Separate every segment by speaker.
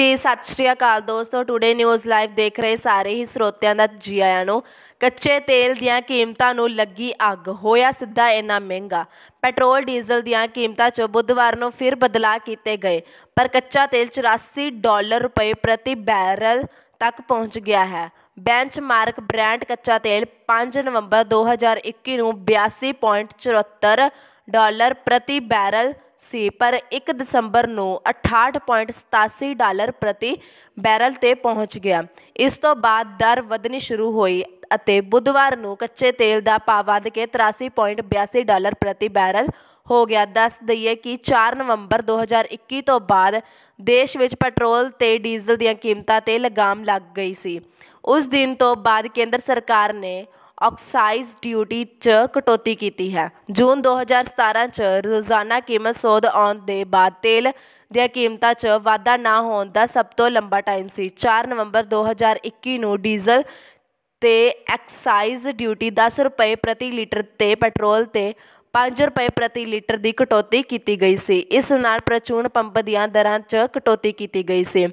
Speaker 1: ਜੀ ਸਤਿ ਸ਼੍ਰੀ ਅਕਾਲ ਦੋਸਤੋ ਟੁਡੇ ਨਿਊਜ਼ ਲਾਈਵ ਦੇਖ ਰਹੇ ਸਾਰੇ ਹੀ ਸਰੋਤਿਆਂ ਦਾ ਜੀ ਆਇਆਂ ਨੂੰ ਕੱਚੇ ਤੇਲ ਦੀਆਂ ਕੀਮਤਾਂ ਨੂੰ ਲੱਗੀ ਅੱਗ ਹੋਇਆ ਸਿੱਧਾ ਇੰਨਾ ਮਹਿੰਗਾ ਪੈਟਰੋਲ ਡੀਜ਼ਲ ਦੀਆਂ ਕੀਮਤਾਂ 'ਚ ਬੁੱਧਵਾਰ ਨੂੰ ਫਿਰ ਬਦਲਾਅ ਕੀਤੇ ਗਏ ਪਰ ਕੱਚਾ ਤੇਲ 84 ਡਾਲਰ ਰੁਪਏ ਪ੍ਰਤੀ ਬੈਰਲ ਤੱਕ ਪਹੁੰਚ ਗਿਆ ਹੈ ਬੈਂਚਮਾਰਕ ਬ੍ਰਾਂਡ ਕੱਚਾ ਤੇਲ 5 ਨਵੰਬਰ 2021 ਨੂੰ 82.74 ਡਾਲਰ ਪ੍ਰਤੀ ਬੈਰਲ ਸੀ ਪਰ 1 ਦਸੰਬਰ ਨੂੰ 68.87 ਡਾਲਰ ਪ੍ਰਤੀ ਬੈਰਲ ਤੇ ਪਹੁੰਚ ਗਿਆ ਇਸ ਤੋਂ ਬਾਅਦ ਦਰ ਵਧਣੀ ਸ਼ੁਰੂ ਹੋਈ ਅਤੇ ਬੁੱਧਵਾਰ ਨੂੰ ਕੱਚੇ ਤੇਲ ਦਾ ਭਾਅ ਵਧ ਕੇ 83.82 ਡਾਲਰ ਪ੍ਰਤੀ ਬੈਰਲ ਹੋ ਗਿਆ ਦੱਸ ਦਈਏ ਕਿ 4 ਨਵੰਬਰ 2021 ਤੋਂ ਬਾਅਦ ਦੇਸ਼ ਵਿੱਚ ਪੈਟਰੋਲ ਤੇ ਡੀਜ਼ਲ ਦੀਆਂ ਕੀਮਤਾਂ ਤੇ ਲਗਾਮ ਲੱਗ ਗਈ ਸੀ ਉਸ ਦਿਨ ਤੋਂ ਬਾਅਦ ਕੇਂਦਰ ਸਰਕਾਰ ਨੇ ਆਕਸਾਈਜ਼ ਡਿਊਟੀ 'ਚ ਕਟੌਤੀ ਕੀਤੀ ਹੈ ਜੂਨ 2017 'ਚ ਰੋਜ਼ਾਨਾ ਕੀਮਤ ਸੋਧ ਆਉਣ ਦੇ ਬਾਅਦ ਤੇਲ ਦੀਆਂ ਕੀਮਤਾਂ 'ਚ ਵਾਧਾ ਨਾ ਹੋਣ ਦਾ ਸਭ ਤੋਂ ਲੰਬਾ ਟਾਈਮ ਸੀ 4 ਨਵੰਬਰ 2021 ਨੂੰ ਡੀਜ਼ਲ ਤੇ ਐਕਸਾਈਜ਼ ਡਿਊਟੀ 10 ਰੁਪਏ ਪ੍ਰਤੀ ਲੀਟਰ ਤੇ ਪੈਟਰੋਲ ਤੇ 5 ਰੁਪਏ ਪ੍ਰਤੀ ਲੀਟਰ ਦੀ ਕਟੌਤੀ ਕੀਤੀ ਗਈ ਸੀ ਇਸ ਨਾਲ ਪ੍ਰਚੂਨ ਪੰਪ ਦੀਆਂ ਦਰਾਂ 'ਚ ਕਟੌਤੀ ਕੀਤੀ ਗਈ ਸੀ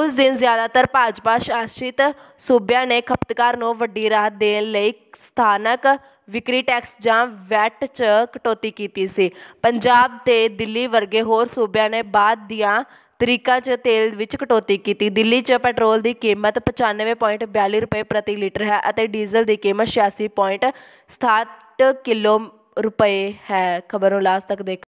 Speaker 1: ਉਸ ਦਿਨ ਜ਼ਿਆਦਾਤਰ ਭਾਜਪਾ ਸ਼ਾਸਿਤ ਸੂਬਿਆਂ ਨੇ ਖਪਤਕਾਰ ਨੂੰ ਵੱਡੀ ਰਾਹਤ ਦੇਣ ਲਈ ਸਥਾਨਕ ਵਿਕਰੀ ਟੈਕਸ ਜਾਂ ਵੈਟ 'ਚ ਕਟੌਤੀ ਕੀਤੀ ਸੀ ਪੰਜਾਬ ਤੇ ਦਿੱਲੀ ਵਰਗੇ ਹੋਰ ਸੂਬਿਆਂ ਨੇ ਬਾਅਦ ਦੀਆਂ ਤਰੀਕਾ 'ਚ ਤੇਲ ਵਿੱਚ ਕਟੌਤੀ ਕੀਤੀ ਦਿੱਲੀ 'ਚ ਪੈਟਰੋਲ ਦੀ ਕੀਮਤ 95.42 ਰੁਪਏ ਪ੍ਰਤੀ ਲੀਟਰ ਹੈ ਅਤੇ ਡੀਜ਼ਲ ਦੀ ਕੀਮਤ 86.67 ਕਿਲੋ ਰੁਪਏ ਹੈ ਖ਼ਬਰ ਨੂੰ ਲਾਸਟ ਤੱਕ ਦੇਖ